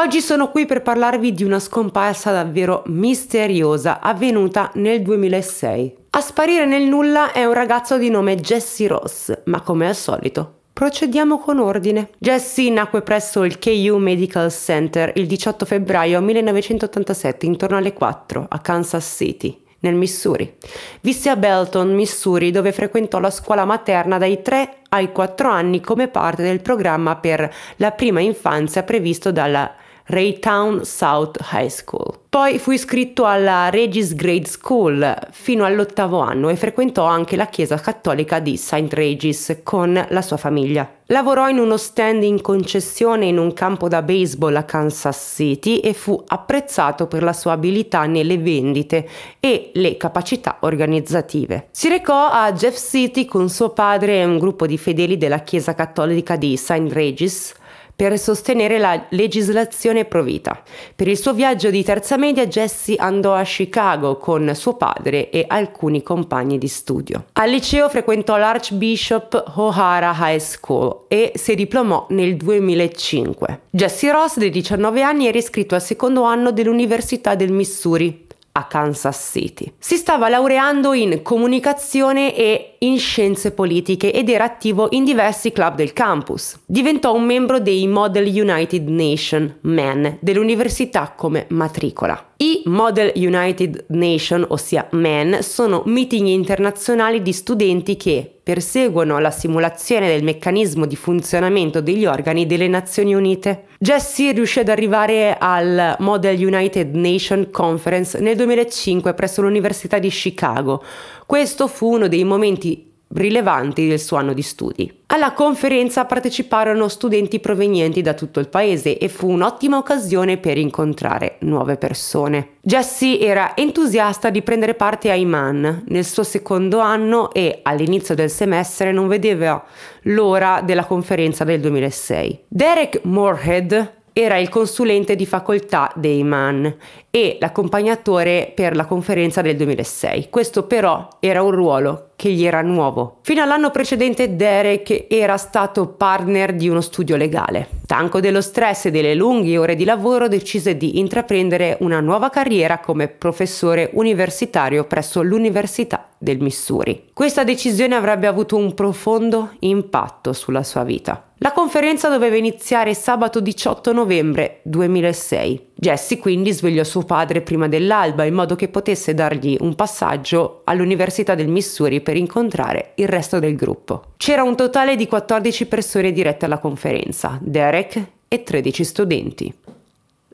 Oggi sono qui per parlarvi di una scomparsa davvero misteriosa avvenuta nel 2006. A sparire nel nulla è un ragazzo di nome Jesse Ross, ma come al solito Procediamo con ordine. Jesse nacque presso il KU Medical Center il 18 febbraio 1987 intorno alle 4 a Kansas City, nel Missouri. Visse a Belton, Missouri, dove frequentò la scuola materna dai 3 ai 4 anni come parte del programma per la prima infanzia previsto dalla Raytown South High School. Poi fu iscritto alla Regis Grade School fino all'ottavo anno e frequentò anche la chiesa cattolica di St. Regis con la sua famiglia. Lavorò in uno stand in concessione in un campo da baseball a Kansas City e fu apprezzato per la sua abilità nelle vendite e le capacità organizzative. Si recò a Jeff City con suo padre e un gruppo di fedeli della chiesa cattolica di St. Regis per sostenere la legislazione provita. Per il suo viaggio di terza media Jesse andò a Chicago con suo padre e alcuni compagni di studio. Al liceo frequentò l'Archbishop O'Hara High School e si diplomò nel 2005. Jesse Ross, di 19 anni, era iscritto al secondo anno dell'Università del Missouri a Kansas City. Si stava laureando in comunicazione e in scienze politiche ed era attivo in diversi club del campus. Diventò un membro dei Model United Nation Men dell'università come matricola. I Model United Nation, ossia MEN, sono meeting internazionali di studenti che perseguono la simulazione del meccanismo di funzionamento degli organi delle Nazioni Unite. Jesse riuscì ad arrivare al Model United Nation Conference nel 2005 presso l'Università di Chicago. Questo fu uno dei momenti rilevanti del suo anno di studi. Alla conferenza parteciparono studenti provenienti da tutto il paese e fu un'ottima occasione per incontrare nuove persone. Jesse era entusiasta di prendere parte a Iman nel suo secondo anno e all'inizio del semestre non vedeva l'ora della conferenza del 2006. Derek Moorhead era il consulente di facoltà dei Man e l'accompagnatore per la conferenza del 2006. Questo però era un ruolo che gli era nuovo. Fino all'anno precedente Derek era stato partner di uno studio legale. Stanco dello stress e delle lunghe ore di lavoro decise di intraprendere una nuova carriera come professore universitario presso l'Università del Missouri. Questa decisione avrebbe avuto un profondo impatto sulla sua vita. La conferenza doveva iniziare sabato 18 novembre 2006 Jesse quindi svegliò suo padre prima dell'alba in modo che potesse dargli un passaggio all'Università del Missouri per incontrare il resto del gruppo. C'era un totale di 14 persone dirette alla conferenza, Derek e 13 studenti.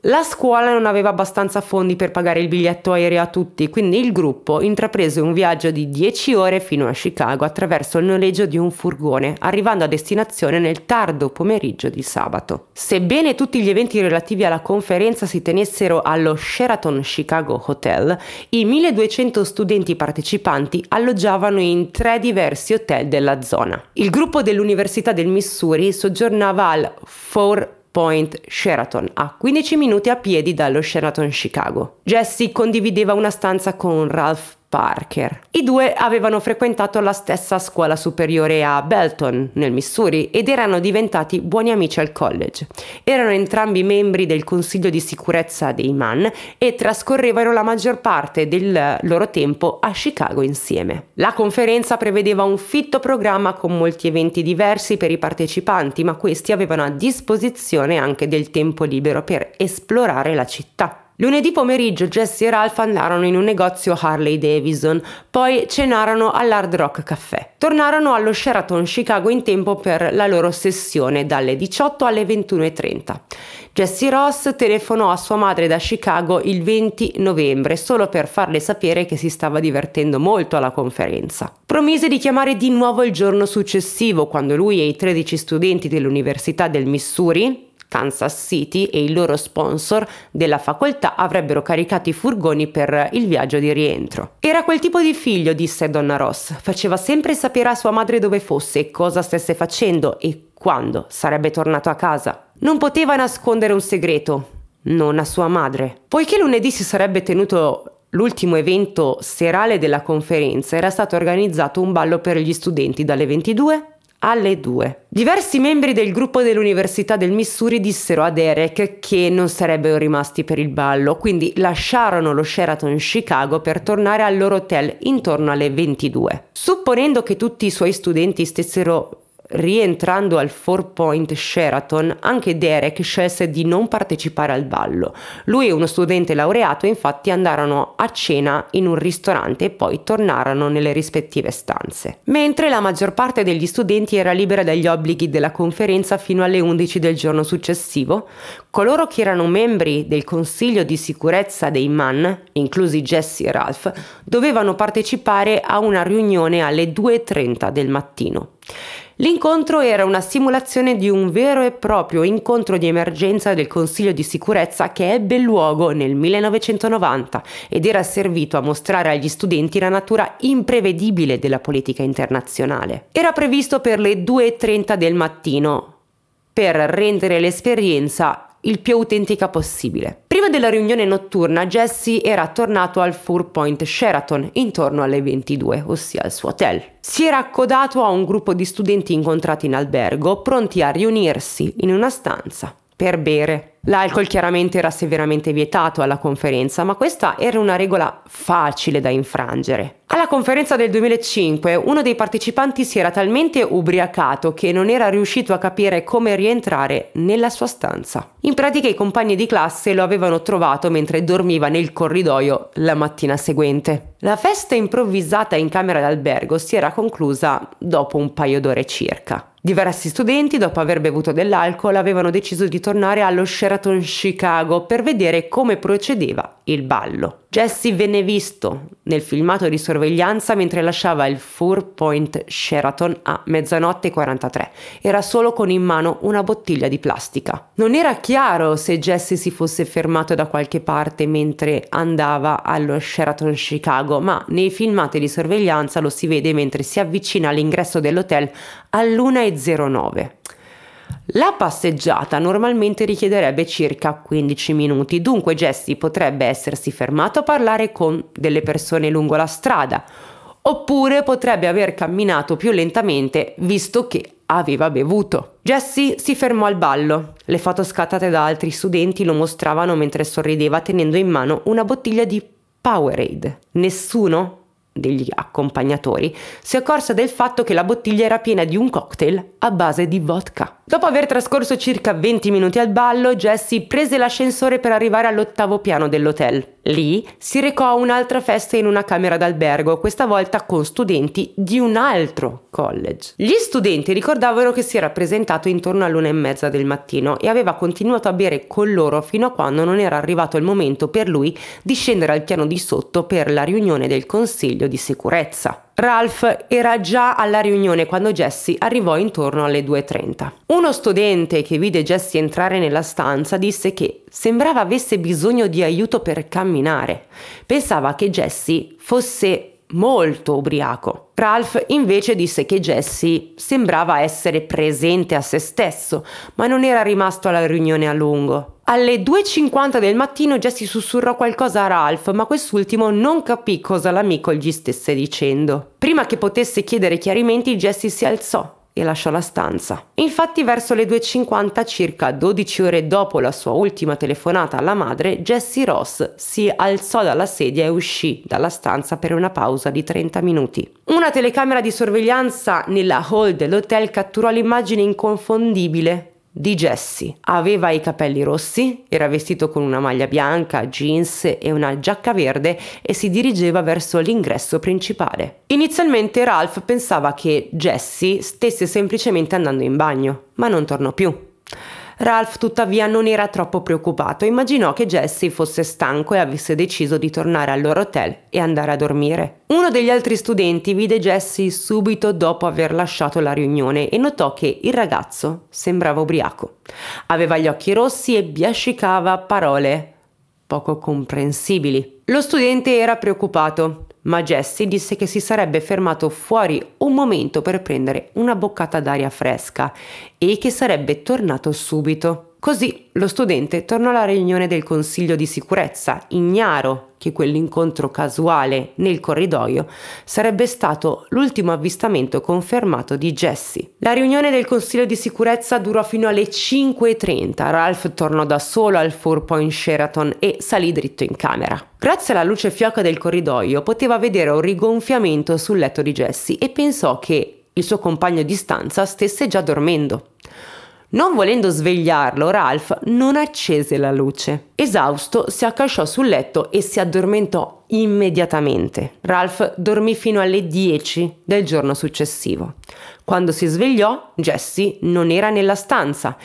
La scuola non aveva abbastanza fondi per pagare il biglietto aereo a tutti, quindi il gruppo intraprese un viaggio di 10 ore fino a Chicago attraverso il noleggio di un furgone, arrivando a destinazione nel tardo pomeriggio di sabato. Sebbene tutti gli eventi relativi alla conferenza si tenessero allo Sheraton Chicago Hotel, i 1200 studenti partecipanti alloggiavano in tre diversi hotel della zona. Il gruppo dell'Università del Missouri soggiornava al Four Point Sheraton, a 15 minuti a piedi dallo Sheraton Chicago. Jessie condivideva una stanza con Ralph Parker. I due avevano frequentato la stessa scuola superiore a Belton, nel Missouri, ed erano diventati buoni amici al college. Erano entrambi membri del Consiglio di sicurezza dei MAN e trascorrevano la maggior parte del loro tempo a Chicago insieme. La conferenza prevedeva un fitto programma con molti eventi diversi per i partecipanti, ma questi avevano a disposizione anche del tempo libero per esplorare la città. Lunedì pomeriggio Jesse e Ralph andarono in un negozio Harley Davidson, poi cenarono all'Hard Rock Café. Tornarono allo Sheraton Chicago in tempo per la loro sessione dalle 18 alle 21.30. Jesse Ross telefonò a sua madre da Chicago il 20 novembre solo per farle sapere che si stava divertendo molto alla conferenza. Promise di chiamare di nuovo il giorno successivo quando lui e i 13 studenti dell'Università del Missouri, Kansas City e il loro sponsor della facoltà avrebbero caricato i furgoni per il viaggio di rientro. Era quel tipo di figlio, disse Donna Ross, faceva sempre sapere a sua madre dove fosse, cosa stesse facendo e quando sarebbe tornato a casa. Non poteva nascondere un segreto, non a sua madre. Poiché lunedì si sarebbe tenuto L'ultimo evento serale della conferenza era stato organizzato un ballo per gli studenti dalle 22 alle 2. Diversi membri del gruppo dell'Università del Missouri dissero a Derek che non sarebbero rimasti per il ballo, quindi lasciarono lo Sheraton Chicago per tornare al loro hotel intorno alle 22. Supponendo che tutti i suoi studenti stessero Rientrando al Four Point Sheraton, anche Derek scelse di non partecipare al ballo. Lui e uno studente laureato infatti andarono a cena in un ristorante e poi tornarono nelle rispettive stanze. Mentre la maggior parte degli studenti era libera dagli obblighi della conferenza fino alle 11 del giorno successivo, coloro che erano membri del Consiglio di sicurezza dei MAN, inclusi Jesse e Ralph, dovevano partecipare a una riunione alle 2.30 del mattino. L'incontro era una simulazione di un vero e proprio incontro di emergenza del Consiglio di sicurezza che ebbe luogo nel 1990 ed era servito a mostrare agli studenti la natura imprevedibile della politica internazionale. Era previsto per le 2.30 del mattino per rendere l'esperienza il più autentica possibile. Prima della riunione notturna Jesse era tornato al Four Point Sheraton intorno alle 22, ossia al suo hotel. Si era accodato a un gruppo di studenti incontrati in albergo, pronti a riunirsi in una stanza per bere. L'alcol chiaramente era severamente vietato alla conferenza, ma questa era una regola facile da infrangere. Alla conferenza del 2005 uno dei partecipanti si era talmente ubriacato che non era riuscito a capire come rientrare nella sua stanza. In pratica i compagni di classe lo avevano trovato mentre dormiva nel corridoio la mattina seguente. La festa improvvisata in camera d'albergo si era conclusa dopo un paio d'ore circa. Diversi studenti, dopo aver bevuto dell'alcol, avevano deciso di tornare allo Sheraton Chicago per vedere come procedeva il ballo. Jesse venne visto nel filmato di sorveglianza mentre lasciava il Four Point Sheraton a mezzanotte 43. Era solo con in mano una bottiglia di plastica. Non era chiaro se Jesse si fosse fermato da qualche parte mentre andava allo Sheraton Chicago, ma nei filmati di sorveglianza lo si vede mentre si avvicina all'ingresso dell'hotel all'1.09. La passeggiata normalmente richiederebbe circa 15 minuti, dunque Jesse potrebbe essersi fermato a parlare con delle persone lungo la strada, oppure potrebbe aver camminato più lentamente visto che aveva bevuto. Jesse si fermò al ballo. Le foto scattate da altri studenti lo mostravano mentre sorrideva tenendo in mano una bottiglia di Powerade. Nessuno degli accompagnatori si accorse del fatto che la bottiglia era piena di un cocktail a base di vodka. Dopo aver trascorso circa 20 minuti al ballo, Jessie prese l'ascensore per arrivare all'ottavo piano dell'hotel. Lì si recò a un'altra festa in una camera d'albergo, questa volta con studenti di un altro college. Gli studenti ricordavano che si era presentato intorno all'una e mezza del mattino e aveva continuato a bere con loro fino a quando non era arrivato il momento per lui di scendere al piano di sotto per la riunione del consiglio di sicurezza. Ralph era già alla riunione quando Jesse arrivò intorno alle 2.30. Uno studente che vide Jesse entrare nella stanza disse che sembrava avesse bisogno di aiuto per camminare. Pensava che Jesse fosse molto ubriaco. Ralph invece disse che Jesse sembrava essere presente a se stesso, ma non era rimasto alla riunione a lungo. Alle 2.50 del mattino Jesse sussurrò qualcosa a Ralph, ma quest'ultimo non capì cosa l'amico gli stesse dicendo. Prima che potesse chiedere chiarimenti, Jesse si alzò e lasciò la stanza. Infatti verso le 2.50, circa 12 ore dopo la sua ultima telefonata alla madre, Jesse Ross si alzò dalla sedia e uscì dalla stanza per una pausa di 30 minuti. Una telecamera di sorveglianza nella hall dell'hotel catturò l'immagine inconfondibile di Jesse. Aveva i capelli rossi, era vestito con una maglia bianca, jeans e una giacca verde e si dirigeva verso l'ingresso principale. Inizialmente Ralph pensava che Jesse stesse semplicemente andando in bagno, ma non tornò più. Ralph tuttavia non era troppo preoccupato, immaginò che Jesse fosse stanco e avesse deciso di tornare al loro hotel e andare a dormire. Uno degli altri studenti vide Jesse subito dopo aver lasciato la riunione e notò che il ragazzo sembrava ubriaco. Aveva gli occhi rossi e biascicava parole poco comprensibili. Lo studente era preoccupato ma Jesse disse che si sarebbe fermato fuori un momento per prendere una boccata d'aria fresca e che sarebbe tornato subito. Così lo studente tornò alla riunione del Consiglio di sicurezza, ignaro che quell'incontro casuale nel corridoio sarebbe stato l'ultimo avvistamento confermato di Jesse. La riunione del Consiglio di sicurezza durò fino alle 5.30. Ralph tornò da solo al Four Point Sheraton e salì dritto in camera. Grazie alla luce fioca del corridoio poteva vedere un rigonfiamento sul letto di Jesse e pensò che il suo compagno di stanza stesse già dormendo. Non volendo svegliarlo, Ralph non accese la luce. Esausto, si accasciò sul letto e si addormentò immediatamente. Ralph dormì fino alle 10 del giorno successivo. Quando si svegliò, Jesse non era nella stanza.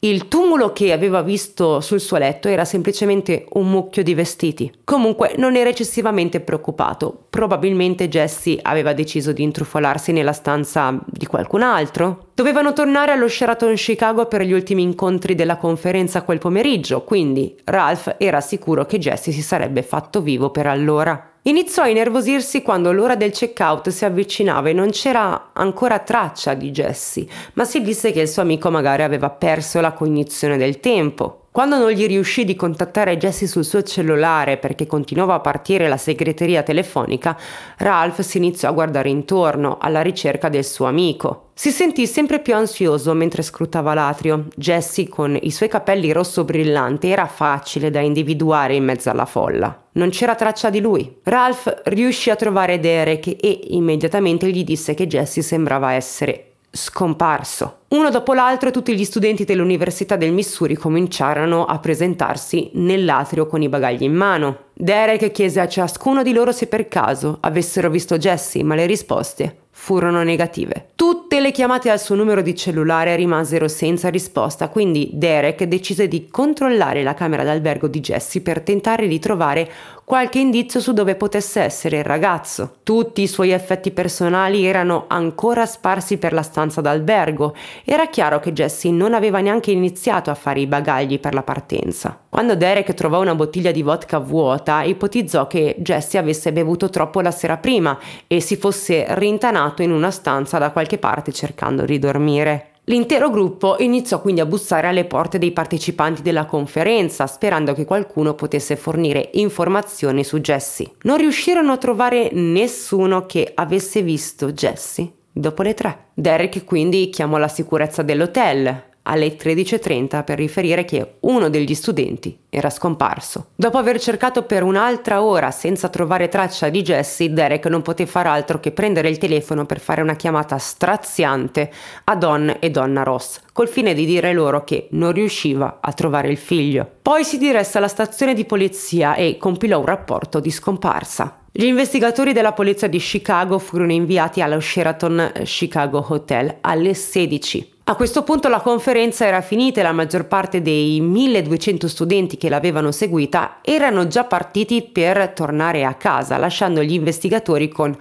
Il tumulo che aveva visto sul suo letto era semplicemente un mucchio di vestiti. Comunque non era eccessivamente preoccupato. Probabilmente Jesse aveva deciso di intrufolarsi nella stanza di qualcun altro. Dovevano tornare allo Sheraton Chicago per gli ultimi incontri della conferenza quel pomeriggio, quindi Ralph era sicuro che Jesse si sarebbe fatto vivo per allora. Iniziò a innervosirsi quando l'ora del checkout si avvicinava e non c'era ancora traccia di Jesse, ma si disse che il suo amico magari aveva perso la cognizione del tempo. Quando non gli riuscì di contattare Jesse sul suo cellulare perché continuava a partire la segreteria telefonica, Ralph si iniziò a guardare intorno alla ricerca del suo amico. Si sentì sempre più ansioso mentre scrutava l'atrio. Jesse, con i suoi capelli rosso brillanti, era facile da individuare in mezzo alla folla. Non c'era traccia di lui. Ralph riuscì a trovare Derek e immediatamente gli disse che Jesse sembrava essere scomparso. Uno dopo l'altro tutti gli studenti dell'Università del Missouri cominciarono a presentarsi nell'atrio con i bagagli in mano. Derek chiese a ciascuno di loro se per caso avessero visto Jesse, ma le risposte furono negative. Tutte le chiamate al suo numero di cellulare rimasero senza risposta, quindi Derek decise di controllare la camera d'albergo di Jesse per tentare di trovare qualche indizio su dove potesse essere il ragazzo. Tutti i suoi effetti personali erano ancora sparsi per la stanza d'albergo. Era chiaro che Jesse non aveva neanche iniziato a fare i bagagli per la partenza. Quando Derek trovò una bottiglia di vodka vuota, ipotizzò che Jesse avesse bevuto troppo la sera prima e si fosse rintanato in una stanza da qualche parte cercando di dormire. L'intero gruppo iniziò quindi a bussare alle porte dei partecipanti della conferenza, sperando che qualcuno potesse fornire informazioni su Jesse. Non riuscirono a trovare nessuno che avesse visto Jesse dopo le tre. Derek quindi chiamò la sicurezza dell'hotel, alle 13.30 per riferire che uno degli studenti era scomparso. Dopo aver cercato per un'altra ora senza trovare traccia di Jesse, Derek non poté far altro che prendere il telefono per fare una chiamata straziante a Don e Donna Ross, col fine di dire loro che non riusciva a trovare il figlio. Poi si diresse alla stazione di polizia e compilò un rapporto di scomparsa. Gli investigatori della polizia di Chicago furono inviati allo Sheraton Chicago Hotel alle 16 a questo punto la conferenza era finita e la maggior parte dei 1200 studenti che l'avevano seguita erano già partiti per tornare a casa, lasciando gli investigatori con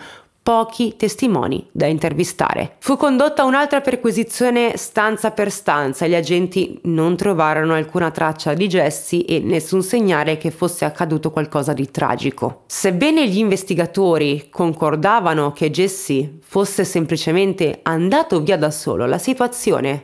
pochi testimoni da intervistare. Fu condotta un'altra perquisizione stanza per stanza e gli agenti non trovarono alcuna traccia di Jesse e nessun segnale che fosse accaduto qualcosa di tragico. Sebbene gli investigatori concordavano che Jesse fosse semplicemente andato via da solo, la situazione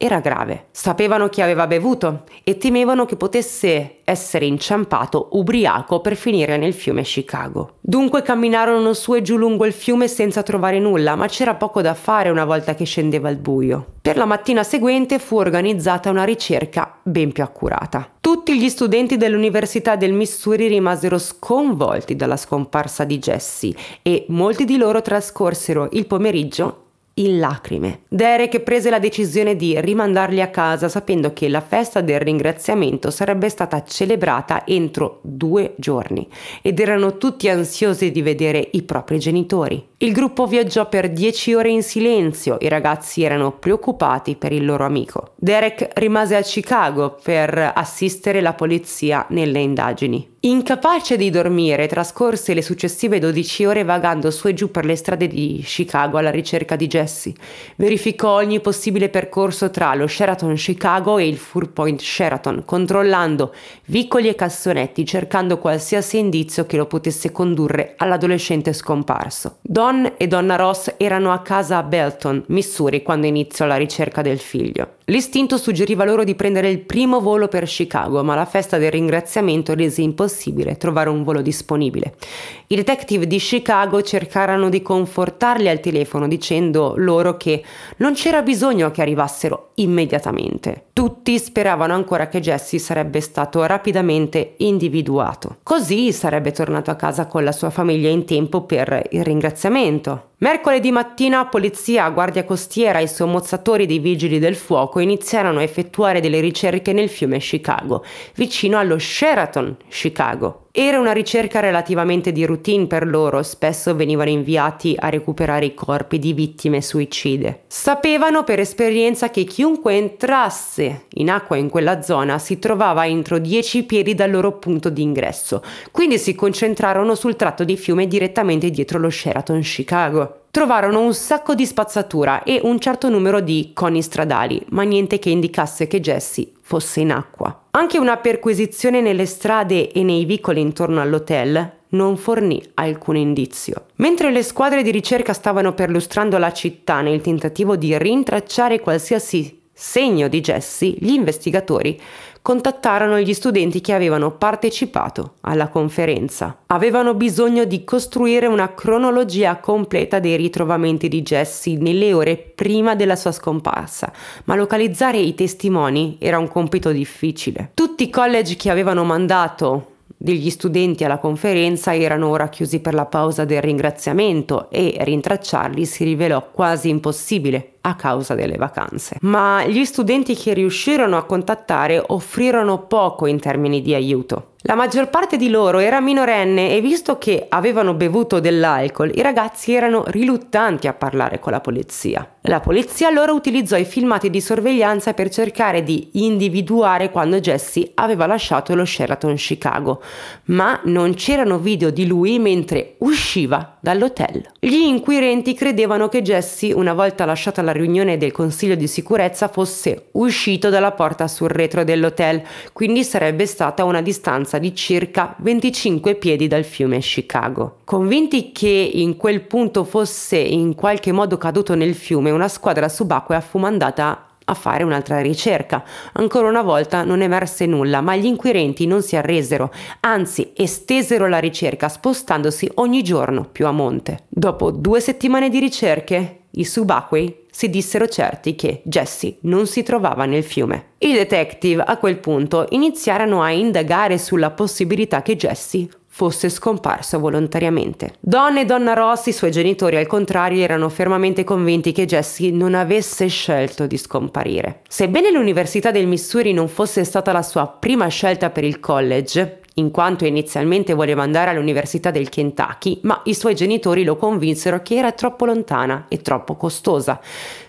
era grave. Sapevano chi aveva bevuto e temevano che potesse essere inciampato ubriaco per finire nel fiume Chicago. Dunque camminarono su e giù lungo il fiume senza trovare nulla, ma c'era poco da fare una volta che scendeva il buio. Per la mattina seguente fu organizzata una ricerca ben più accurata. Tutti gli studenti dell'Università del Missouri rimasero sconvolti dalla scomparsa di Jesse e molti di loro trascorsero il pomeriggio in lacrime. Derek prese la decisione di rimandarli a casa sapendo che la festa del ringraziamento sarebbe stata celebrata entro due giorni ed erano tutti ansiosi di vedere i propri genitori. Il gruppo viaggiò per 10 ore in silenzio, i ragazzi erano preoccupati per il loro amico. Derek rimase a Chicago per assistere la polizia nelle indagini. Incapace di dormire, trascorse le successive 12 ore vagando su e giù per le strade di Chicago alla ricerca di Jesse. Verificò ogni possibile percorso tra lo Sheraton Chicago e il Four Point Sheraton, controllando vicoli e cassonetti, cercando qualsiasi indizio che lo potesse condurre all'adolescente scomparso. Don Don e Donna Ross erano a casa a Belton, Missouri, quando iniziò la ricerca del figlio. L'istinto suggeriva loro di prendere il primo volo per Chicago, ma la festa del ringraziamento rese impossibile trovare un volo disponibile. I detective di Chicago cercarono di confortarli al telefono dicendo loro che non c'era bisogno che arrivassero immediatamente. Tutti speravano ancora che Jesse sarebbe stato rapidamente individuato. Così sarebbe tornato a casa con la sua famiglia in tempo per il ringraziamento. Mercoledì mattina polizia, guardia costiera e sommozzatori dei vigili del fuoco Bianco iniziarono a effettuare delle ricerche nel fiume Chicago, vicino allo Sheraton Chicago. Era una ricerca relativamente di routine per loro, spesso venivano inviati a recuperare i corpi di vittime suicide. Sapevano per esperienza che chiunque entrasse in acqua in quella zona si trovava entro 10 piedi dal loro punto di ingresso, quindi si concentrarono sul tratto di fiume direttamente dietro lo Sheraton Chicago trovarono un sacco di spazzatura e un certo numero di coni stradali, ma niente che indicasse che Jesse fosse in acqua. Anche una perquisizione nelle strade e nei vicoli intorno all'hotel non fornì alcun indizio. Mentre le squadre di ricerca stavano perlustrando la città nel tentativo di rintracciare qualsiasi segno di Jesse, gli investigatori contattarono gli studenti che avevano partecipato alla conferenza. Avevano bisogno di costruire una cronologia completa dei ritrovamenti di Jesse nelle ore prima della sua scomparsa, ma localizzare i testimoni era un compito difficile. Tutti i college che avevano mandato degli studenti alla conferenza erano ora chiusi per la pausa del ringraziamento e rintracciarli si rivelò quasi impossibile a causa delle vacanze. Ma gli studenti che riuscirono a contattare offrirono poco in termini di aiuto. La maggior parte di loro era minorenne e visto che avevano bevuto dell'alcol, i ragazzi erano riluttanti a parlare con la polizia. La polizia allora utilizzò i filmati di sorveglianza per cercare di individuare quando Jesse aveva lasciato lo Sheraton Chicago, ma non c'erano video di lui mentre usciva dall'hotel. Gli inquirenti credevano che Jesse, una volta lasciata la alla riunione del Consiglio di sicurezza fosse uscito dalla porta sul retro dell'hotel, quindi sarebbe stata a una distanza di circa 25 piedi dal fiume Chicago. Convinti che in quel punto fosse in qualche modo caduto nel fiume, una squadra subacquea fu mandata a fare un'altra ricerca. Ancora una volta non emerse nulla, ma gli inquirenti non si arresero, anzi estesero la ricerca spostandosi ogni giorno più a monte. Dopo due settimane di ricerche, i subacquei si dissero certi che Jesse non si trovava nel fiume. I detective a quel punto iniziarono a indagare sulla possibilità che Jesse fosse scomparso volontariamente. Don e Donna Ross, i suoi genitori al contrario, erano fermamente convinti che Jesse non avesse scelto di scomparire. Sebbene l'Università del Missouri non fosse stata la sua prima scelta per il college, in quanto inizialmente voleva andare all'Università del Kentucky, ma i suoi genitori lo convinsero che era troppo lontana e troppo costosa.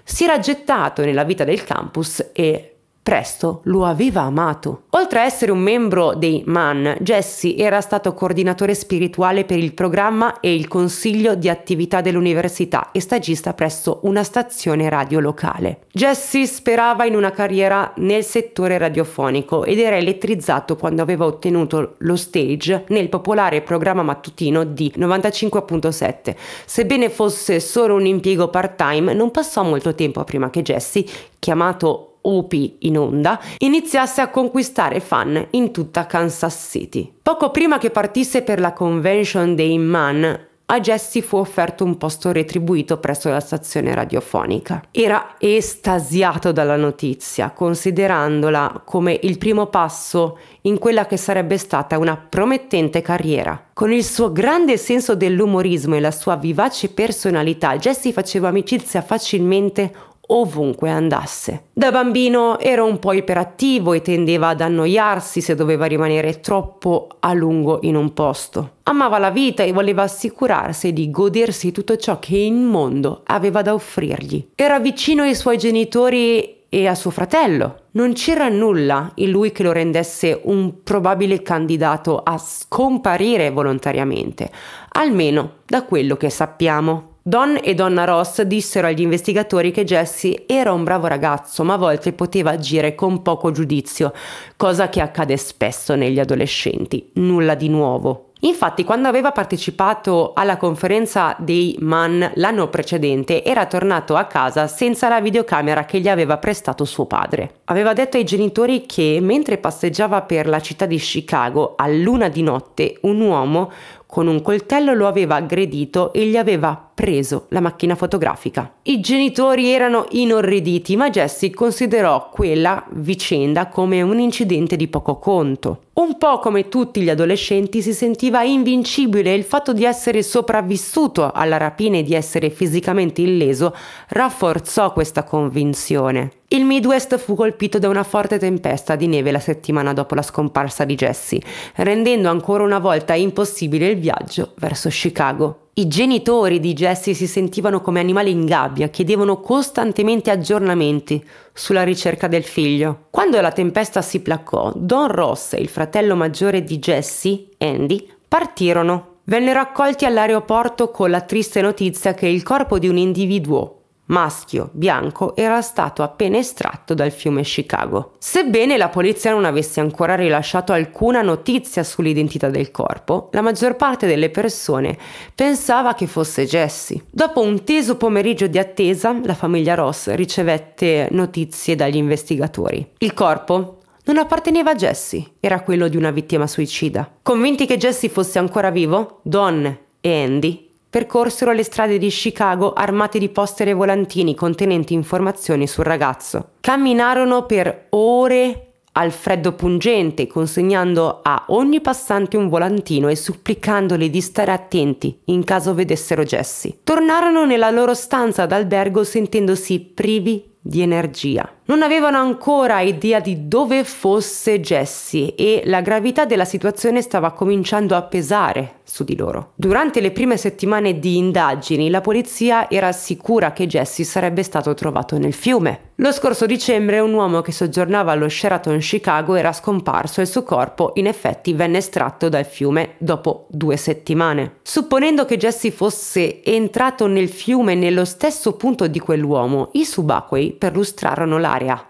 Si era gettato nella vita del campus e Presto lo aveva amato. Oltre a essere un membro dei MAN, Jesse era stato coordinatore spirituale per il programma e il consiglio di attività dell'università e stagista presso una stazione radio locale. Jesse sperava in una carriera nel settore radiofonico ed era elettrizzato quando aveva ottenuto lo stage nel popolare programma mattutino di 95.7. Sebbene fosse solo un impiego part-time, non passò molto tempo prima che Jesse, chiamato OP in onda, iniziasse a conquistare fan in tutta Kansas City. Poco prima che partisse per la convention dei Man, a Jesse fu offerto un posto retribuito presso la stazione radiofonica. Era estasiato dalla notizia, considerandola come il primo passo in quella che sarebbe stata una promettente carriera. Con il suo grande senso dell'umorismo e la sua vivace personalità, Jesse faceva amicizia facilmente ovunque andasse. Da bambino era un po' iperattivo e tendeva ad annoiarsi se doveva rimanere troppo a lungo in un posto. Amava la vita e voleva assicurarsi di godersi tutto ciò che il mondo aveva da offrirgli. Era vicino ai suoi genitori e a suo fratello. Non c'era nulla in lui che lo rendesse un probabile candidato a scomparire volontariamente, almeno da quello che sappiamo. Don e Donna Ross dissero agli investigatori che Jesse era un bravo ragazzo, ma a volte poteva agire con poco giudizio, cosa che accade spesso negli adolescenti. Nulla di nuovo, Infatti, quando aveva partecipato alla conferenza dei Man l'anno precedente, era tornato a casa senza la videocamera che gli aveva prestato suo padre. Aveva detto ai genitori che mentre passeggiava per la città di Chicago a luna di notte, un uomo con un coltello lo aveva aggredito e gli aveva preso la macchina fotografica. I genitori erano inorriditi, ma Jesse considerò quella vicenda come un incidente di poco conto. Un po' come tutti gli adolescenti si sentiva invincibile e il fatto di essere sopravvissuto alla rapina e di essere fisicamente illeso rafforzò questa convinzione. Il Midwest fu colpito da una forte tempesta di neve la settimana dopo la scomparsa di Jesse, rendendo ancora una volta impossibile il viaggio verso Chicago. I genitori di Jesse si sentivano come animali in gabbia, chiedevano costantemente aggiornamenti sulla ricerca del figlio. Quando la tempesta si placò, Don Ross e il fratello maggiore di Jesse, Andy, partirono. Vennero accolti all'aeroporto con la triste notizia che il corpo di un individuo maschio bianco, era stato appena estratto dal fiume Chicago. Sebbene la polizia non avesse ancora rilasciato alcuna notizia sull'identità del corpo, la maggior parte delle persone pensava che fosse Jesse. Dopo un teso pomeriggio di attesa, la famiglia Ross ricevette notizie dagli investigatori. Il corpo non apparteneva a Jesse, era quello di una vittima suicida. Convinti che Jesse fosse ancora vivo, Don e Andy percorsero le strade di Chicago armate di poster e volantini contenenti informazioni sul ragazzo. Camminarono per ore al freddo pungente, consegnando a ogni passante un volantino e supplicandoli di stare attenti in caso vedessero Jesse. Tornarono nella loro stanza d'albergo sentendosi privi di energia. Non avevano ancora idea di dove fosse Jesse e la gravità della situazione stava cominciando a pesare su di loro. Durante le prime settimane di indagini la polizia era sicura che Jesse sarebbe stato trovato nel fiume. Lo scorso dicembre un uomo che soggiornava allo Sheraton Chicago era scomparso e il suo corpo in effetti venne estratto dal fiume dopo due settimane. Supponendo che Jesse fosse entrato nel fiume nello stesso punto di quell'uomo, i subacquei perlustrarono l'area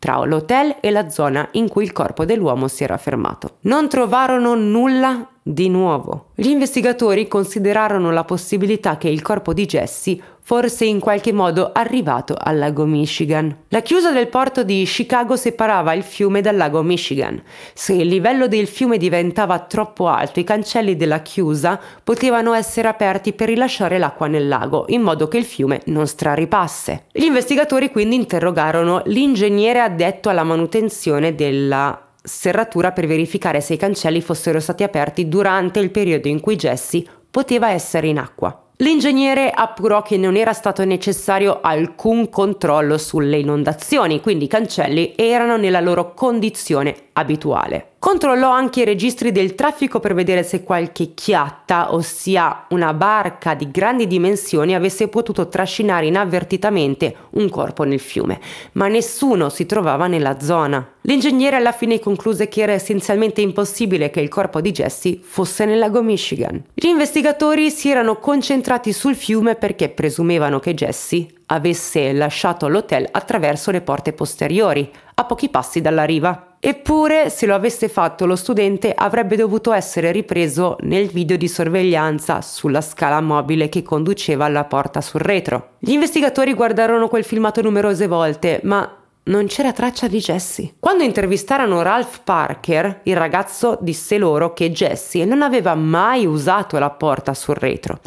tra l'hotel e la zona in cui il corpo dell'uomo si era fermato. Non trovarono nulla di nuovo, gli investigatori considerarono la possibilità che il corpo di Jesse fosse in qualche modo arrivato al lago Michigan. La chiusa del porto di Chicago separava il fiume dal lago Michigan. Se il livello del fiume diventava troppo alto, i cancelli della chiusa potevano essere aperti per rilasciare l'acqua nel lago, in modo che il fiume non straripasse. Gli investigatori quindi interrogarono l'ingegnere addetto alla manutenzione della serratura per verificare se i cancelli fossero stati aperti durante il periodo in cui Jesse poteva essere in acqua. L'ingegnere appurò che non era stato necessario alcun controllo sulle inondazioni, quindi i cancelli erano nella loro condizione abituale. Controllò anche i registri del traffico per vedere se qualche chiatta, ossia una barca di grandi dimensioni, avesse potuto trascinare inavvertitamente un corpo nel fiume, ma nessuno si trovava nella zona. L'ingegnere alla fine concluse che era essenzialmente impossibile che il corpo di Jesse fosse nel lago Michigan. Gli investigatori si erano concentrati sul fiume perché presumevano che Jesse avesse lasciato l'hotel attraverso le porte posteriori, a pochi passi dalla riva. Eppure, se lo avesse fatto lo studente avrebbe dovuto essere ripreso nel video di sorveglianza sulla scala mobile che conduceva alla porta sul retro. Gli investigatori guardarono quel filmato numerose volte, ma non c'era traccia di Jesse. Quando intervistarono Ralph Parker, il ragazzo disse loro che Jesse non aveva mai usato la porta sul retro.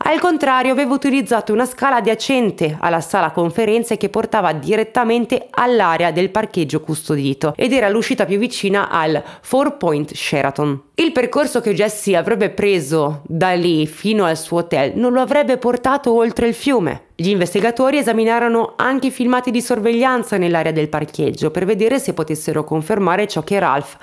Al contrario aveva utilizzato una scala adiacente alla sala conferenze che portava direttamente all'area del parcheggio custodito ed era l'uscita più vicina al Four Point Sheraton. Il percorso che Jesse avrebbe preso da lì fino al suo hotel non lo avrebbe portato oltre il fiume. Gli investigatori esaminarono anche i filmati di sorveglianza nell'area del parcheggio per vedere se potessero confermare ciò che Ralph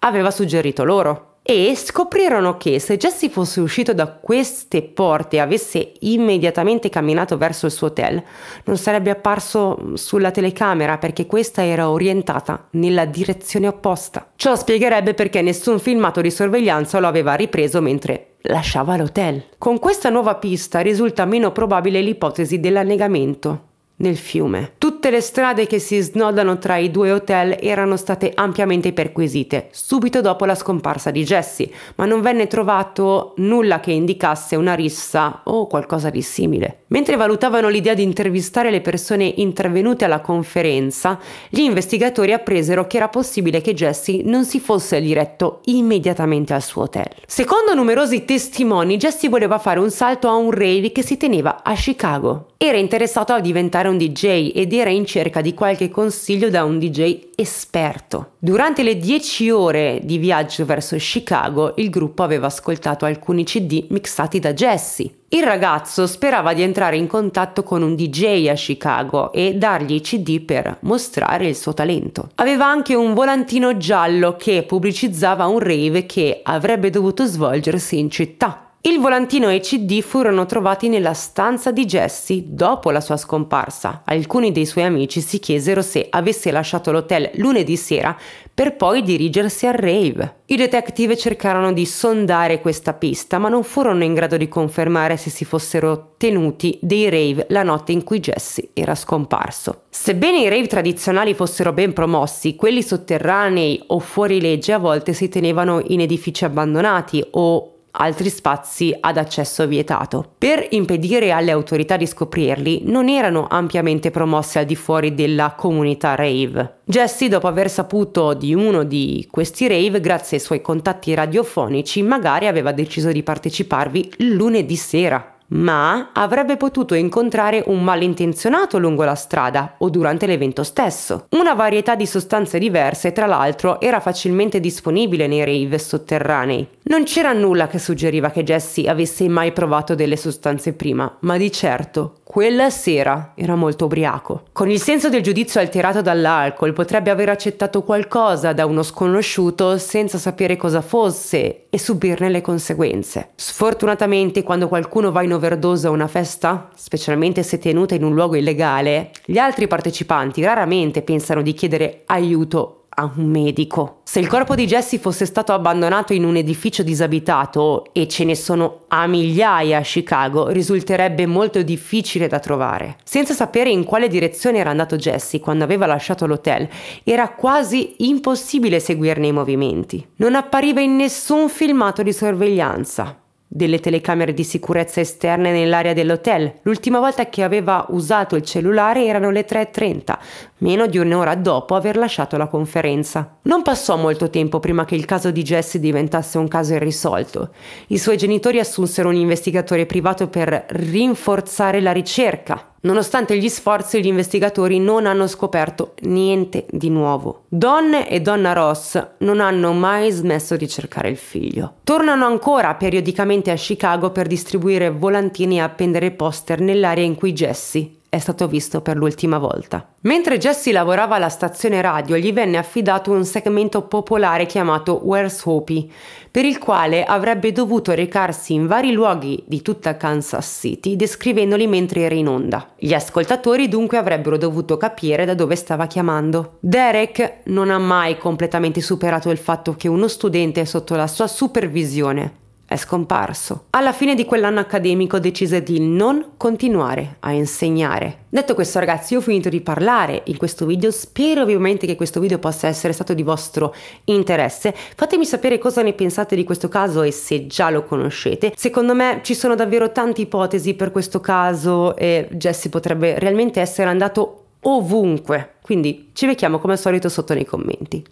aveva suggerito loro e scoprirono che se Jesse fosse uscito da queste porte e avesse immediatamente camminato verso il suo hotel, non sarebbe apparso sulla telecamera perché questa era orientata nella direzione opposta. Ciò spiegherebbe perché nessun filmato di sorveglianza lo aveva ripreso mentre lasciava l'hotel. Con questa nuova pista risulta meno probabile l'ipotesi dell'annegamento, nel fiume. Tutte le strade che si snodano tra i due hotel erano state ampiamente perquisite subito dopo la scomparsa di Jesse, ma non venne trovato nulla che indicasse una rissa o qualcosa di simile. Mentre valutavano l'idea di intervistare le persone intervenute alla conferenza, gli investigatori appresero che era possibile che Jesse non si fosse diretto immediatamente al suo hotel. Secondo numerosi testimoni, Jesse voleva fare un salto a un rave che si teneva a Chicago. Era interessato a diventare un un DJ ed era in cerca di qualche consiglio da un DJ esperto. Durante le 10 ore di viaggio verso Chicago, il gruppo aveva ascoltato alcuni CD mixati da Jesse. Il ragazzo sperava di entrare in contatto con un DJ a Chicago e dargli i CD per mostrare il suo talento. Aveva anche un volantino giallo che pubblicizzava un rave che avrebbe dovuto svolgersi in città. Il volantino e i CD furono trovati nella stanza di Jesse dopo la sua scomparsa. Alcuni dei suoi amici si chiesero se avesse lasciato l'hotel lunedì sera per poi dirigersi al rave. I detective cercarono di sondare questa pista, ma non furono in grado di confermare se si fossero tenuti dei rave la notte in cui Jesse era scomparso. Sebbene i rave tradizionali fossero ben promossi, quelli sotterranei o fuori legge a volte si tenevano in edifici abbandonati o altri spazi ad accesso vietato. Per impedire alle autorità di scoprirli, non erano ampiamente promosse al di fuori della comunità rave. Jesse, dopo aver saputo di uno di questi rave, grazie ai suoi contatti radiofonici, magari aveva deciso di parteciparvi lunedì sera ma avrebbe potuto incontrare un malintenzionato lungo la strada o durante l'evento stesso. Una varietà di sostanze diverse, tra l'altro, era facilmente disponibile nei rave sotterranei. Non c'era nulla che suggeriva che Jesse avesse mai provato delle sostanze prima, ma di certo quella sera era molto ubriaco. Con il senso del giudizio alterato dall'alcol potrebbe aver accettato qualcosa da uno sconosciuto senza sapere cosa fosse e subirne le conseguenze. Sfortunatamente quando qualcuno va in overdose a una festa, specialmente se tenuta in un luogo illegale, gli altri partecipanti raramente pensano di chiedere aiuto a un medico. Se il corpo di Jesse fosse stato abbandonato in un edificio disabitato, e ce ne sono a migliaia a Chicago, risulterebbe molto difficile da trovare. Senza sapere in quale direzione era andato Jesse quando aveva lasciato l'hotel, era quasi impossibile seguirne i movimenti. Non appariva in nessun filmato di sorveglianza delle telecamere di sicurezza esterne nell'area dell'hotel. L'ultima volta che aveva usato il cellulare erano le 3.30, meno di un'ora dopo aver lasciato la conferenza. Non passò molto tempo prima che il caso di Jesse diventasse un caso irrisolto. I suoi genitori assunsero un investigatore privato per rinforzare la ricerca Nonostante gli sforzi, gli investigatori non hanno scoperto niente di nuovo. Donne e donna Ross non hanno mai smesso di cercare il figlio. Tornano ancora periodicamente a Chicago per distribuire volantini e appendere poster nell'area in cui Jessie è stato visto per l'ultima volta. Mentre Jesse lavorava alla stazione radio, gli venne affidato un segmento popolare chiamato Where's Hopi, per il quale avrebbe dovuto recarsi in vari luoghi di tutta Kansas City descrivendoli mentre era in onda. Gli ascoltatori dunque avrebbero dovuto capire da dove stava chiamando. Derek non ha mai completamente superato il fatto che uno studente sotto la sua supervisione è scomparso. Alla fine di quell'anno accademico decise di non continuare a insegnare. Detto questo ragazzi io ho finito di parlare in questo video, spero ovviamente che questo video possa essere stato di vostro interesse, fatemi sapere cosa ne pensate di questo caso e se già lo conoscete. Secondo me ci sono davvero tante ipotesi per questo caso e Jesse potrebbe realmente essere andato ovunque. Quindi ci becchiamo come al solito sotto nei commenti.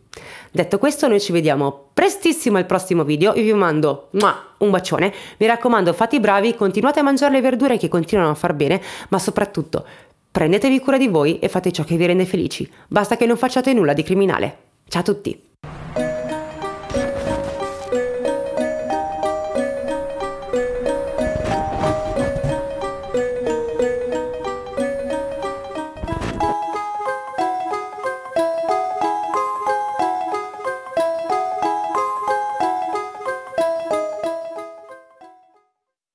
Detto questo, noi ci vediamo prestissimo al prossimo video. Io vi mando un bacione. Mi raccomando, fate i bravi, continuate a mangiare le verdure che continuano a far bene, ma soprattutto prendetevi cura di voi e fate ciò che vi rende felici. Basta che non facciate nulla di criminale. Ciao a tutti!